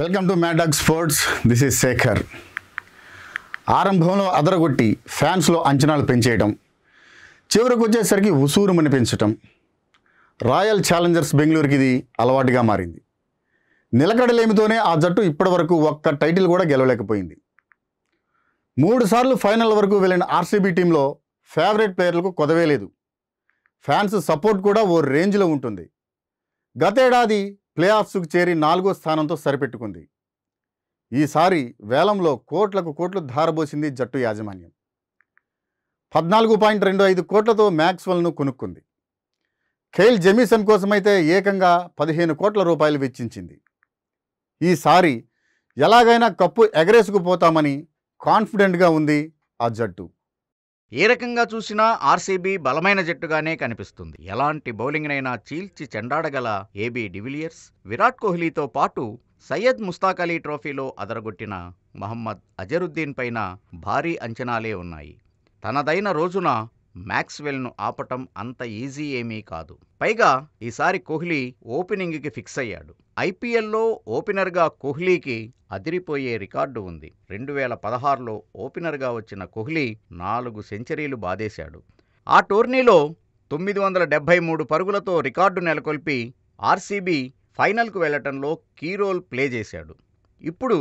welcome to mad dog sports this is Shekhar ఆరంభంలో అదరగొట్టి ఫ్యాన్స్లో అంచనాలు పెంచేయడం చివరికి వచ్చేసరికి ఉసూరుమని పెంచడం రాయల్ ఛాలెంజర్స్ బెంగళూరుకి ఇది అలవాటుగా మారింది నిలకడలేమితోనే ఆ జట్టు ఇప్పటివరకు ఒక్క టైటిల్ కూడా గెలవలేకపోయింది మూడుసార్లు ఫైనల్ వరకు వెళ్ళిన ఆర్సీబీ టీంలో ఫేవరెట్ ప్లేయర్లకు కొదవేలేదు ఫ్యాన్స్ సపోర్ట్ కూడా ఓ రేంజ్లో ఉంటుంది గతేడాది ప్లే ఆఫ్స్కు చేరి నాలుగో స్థానంతో సరిపెట్టుకుంది ఈసారి వేలంలో కోట్లకు కోట్లు ధారబోసింది జట్టు యాజమాన్యం పద్నాలుగు పాయింట్ రెండు ఐదు కోట్లతో మ్యాక్స్వెల్ను కొనుక్కుంది ఖైల్ జెమీసన్ కోసమైతే ఏకంగా పదిహేను కోట్ల రూపాయలు వెచ్చించింది ఈసారి ఎలాగైనా కప్పు ఎగరేసుకుపోతామని కాన్ఫిడెంట్గా ఉంది ఆ జట్టు ఏ రకంగా చూసినా ఆర్సీబీ బలమైన జట్టుగానే కనిపిస్తుంది ఎలాంటి బౌలింగ్నైనా చీల్చి చెండాడగల ఏబీ డివిలియర్స్ విరాట్ కోహ్లీతో పాటు సయ్యద్ ముస్తాక్ అలీ ట్రోఫీలో అదరగొట్టిన మహమ్మద్ అజరుద్దీన్ పైన భారీ అంచనాలే ఉన్నాయి తనదైన రోజున మ్యాక్స్వెల్ను ఆపటం అంత ఈజీ ఏమీ కాదు పైగా ఈసారి కోహ్లీ ఓపెనింగ్కి ఫిక్స్ అయ్యాడు ఐపీఎల్లో ఓపెనర్గా కోహ్లీకి అదిరిపోయే రికార్డు ఉంది రెండు వేల పదహారులో ఓపెనర్గా వచ్చిన కోహ్లీ నాలుగు సెంచరీలు బాదేశాడు ఆ టోర్నీలో తొమ్మిది వందల డెబ్బై మూడు పరుగులతో రికార్డు నెలకొల్పి ఆర్సీబీ ఫైనల్కు వెళ్లటంలో కీ రోల్ ప్లే చేశాడు ఇప్పుడు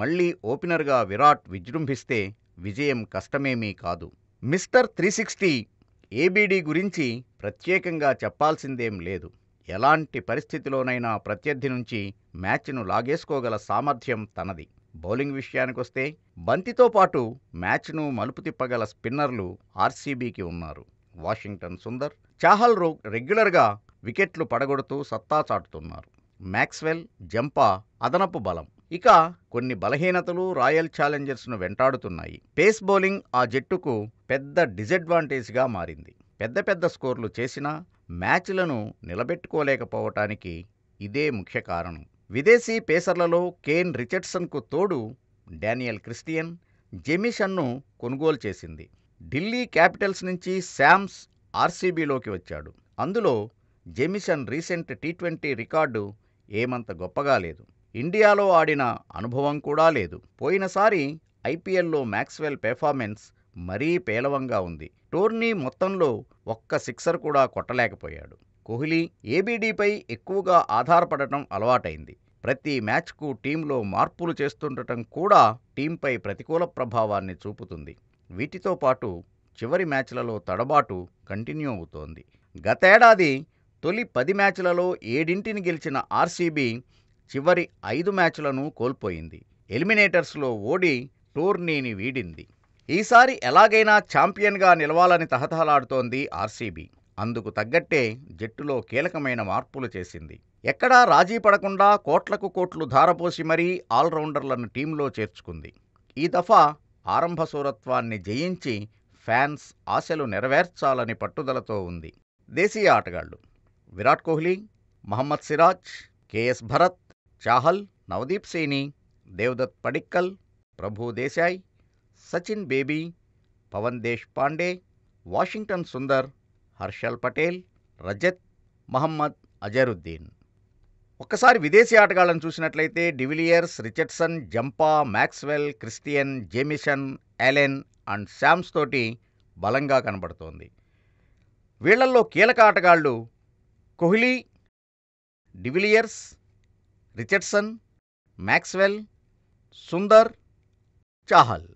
మళ్ళీ ఓపెనర్గా విరాట్ విజృంభిస్తే విజయం కష్టమేమీ కాదు మిస్టర్ త్రీ సిక్స్టీ ఏబీడీ గురించి ప్రత్యేకంగా చెప్పాల్సిందేం లేదు ఎలాంటి పరిస్థితిలోనైనా ప్రత్యర్థి నుంచి మ్యాచ్ను లాగేసుకోగల సామర్థ్యం తనది బౌలింగ్ విషయానికొస్తే బంతితో పాటు మ్యాచ్ను మలుపు తిప్పగల స్పిన్నర్లు ఆర్సీబీకి ఉన్నారు వాషింగ్టన్ సుందర్ చాహల్ రో రెగ్యులర్గా వికెట్లు పడగొడుతూ సత్తా చాటుతున్నారు మ్యాక్స్వెల్ జంపా అదనపు బలం ఇక కొన్ని బలహీనతలు రాయల్ ఛాలెంజర్స్ను వెంటాడుతున్నాయి పేస్ బౌలింగ్ ఆ జట్టుకు పెద్ద డిజడ్వాంటేజ్గా మారింది పెద్ద పెద్ద స్కోర్లు చేసినా మ్యాచ్లను నిలబెట్టుకోలేకపోవటానికి ఇదే ముఖ్య కారణం విదేశీ పేసర్లలో కేన్ రిచర్డ్సన్కు తోడు డానియల్ క్రిస్టియన్ జెమిషన్ను కొనుగోలు చేసింది ఢిల్లీ క్యాపిటల్స్ నుంచి శామ్స్ ఆర్సీబీలోకి వచ్చాడు అందులో Jamieson recent T twenty record ఏమంత గొప్పగా లేదు ఇండియాలో ఆడిన అనుభవం కూడా లేదు పోయినసారి ఐపీఎల్లో మ్యాక్స్వెల్ పెర్ఫార్మెన్స్ మరీ పేలవంగా ఉంది టోర్నీ మొత్తంలో ఒక్క సిక్సర్ కూడా కొట్టలేకపోయాడు కోహ్లీ ఏబీడీపై ఎక్కువగా ఆధారపడటం అలవాటైంది ప్రతి మ్యాచ్కు టీంలో మార్పులు చేస్తుండటం కూడా టీంపై ప్రతికూల ప్రభావాన్ని చూపుతుంది వీటితో పాటు చివరి మ్యాచ్లలో తడబాటు కంటిన్యూ అవుతోంది గతేడాది తొలి పది మ్యాచ్లలో ఏడింటిని గెలిచిన ఆర్సీబీ చివరి ఐదు మ్యాచ్లను కోల్పోయింది ఎలిమినేటర్స్లో ఓడి టోర్నీని వీడింది ఈసారి ఎలాగైనా ఛాంపియన్గా నిలవాలని తహతహలాడుతోంది ఆర్సీబీ అందుకు తగ్గట్టే జట్టులో కీలకమైన మార్పులు చేసింది ఎక్కడా రాజీ పడకుండా కోట్లకు కోట్లు ధారపోసి మరీ ఆల్రౌండర్లను టీంలో చేర్చుకుంది ఈ దఫా ఆరంభ సూరత్వాన్ని జయించి ఫ్యాన్స్ ఆశలు నెరవేర్చాలని పట్టుదలతో ఉంది దేశీయ ఆటగాళ్లు విరాట్ కోహ్లీ మహమ్మద్ సిరాజ్ కెఎస్ భరత్ చాహల్ నవదీప్ సైని దేవదత్ పడిక్కల్ ప్రభు దేశాయ్ సచిన్ బేబీ పవన్ దేశ్ పాండే వాషింగ్టన్ సుందర్ హర్షల్ పటేల్ రజత్ మహమ్మద్ అజరుద్దీన్ ఒక్కసారి విదేశీ ఆటగాళ్లను చూసినట్లయితే de Villiers Richardson Zampa Maxwell Christian Jamieson Allen and Sams తోటి బలంగా కనబడుతోంది వీళ్లల్లో కీలక ఆటగాళ్లు Kohli de Villiers Richardson Maxwell Sundar Chahal